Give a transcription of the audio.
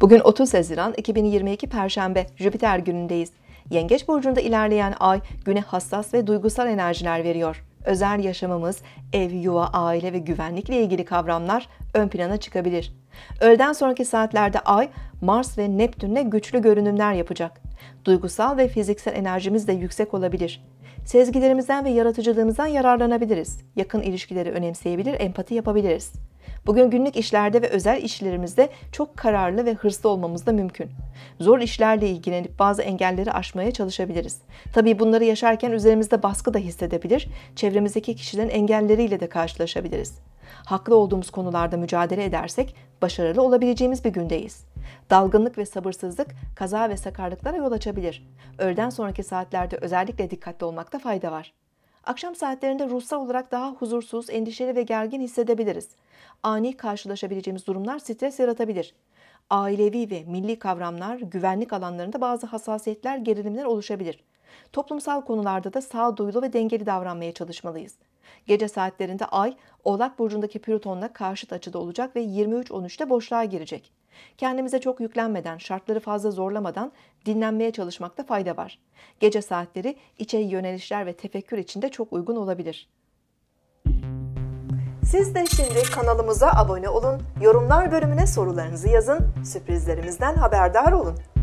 Bugün 30 Haziran 2022 Perşembe Jüpiter günündeyiz. Yengeç burcunda ilerleyen ay güne hassas ve duygusal enerjiler veriyor. Özel yaşamımız, ev, yuva, aile ve güvenlikle ilgili kavramlar ön plana çıkabilir. Öğleden sonraki saatlerde ay Mars ve Neptün'le güçlü görünümler yapacak. Duygusal ve fiziksel enerjimiz de yüksek olabilir. Sezgilerimizden ve yaratıcılığımızdan yararlanabiliriz. Yakın ilişkileri önemseyebilir, empati yapabiliriz. Bugün günlük işlerde ve özel işlerimizde çok kararlı ve hırslı olmamız da mümkün. Zor işlerle ilgilenip bazı engelleri aşmaya çalışabiliriz. Tabii bunları yaşarken üzerimizde baskı da hissedebilir, çevremizdeki kişilerin engelleriyle de karşılaşabiliriz. Haklı olduğumuz konularda mücadele edersek başarılı olabileceğimiz bir gündeyiz. Dalgınlık ve sabırsızlık kaza ve sakarlıklara yol açabilir. Öğleden sonraki saatlerde özellikle dikkatli olmakta fayda var. Akşam saatlerinde ruhsal olarak daha huzursuz, endişeli ve gergin hissedebiliriz. Ani karşılaşabileceğimiz durumlar stres yaratabilir. Ailevi ve milli kavramlar, güvenlik alanlarında bazı hassasiyetler, gerilimler oluşabilir. Toplumsal konularda da sağduyulu ve dengeli davranmaya çalışmalıyız. Gece saatlerinde Ay, Oğlak Burcu'ndaki Plüton'la karşıt açıda olacak ve 23-13'te boşluğa girecek. Kendimize çok yüklenmeden, şartları fazla zorlamadan dinlenmeye çalışmakta fayda var. Gece saatleri içe yönelişler ve tefekkür için de çok uygun olabilir. Siz de şimdi kanalımıza abone olun, yorumlar bölümüne sorularınızı yazın, sürprizlerimizden haberdar olun.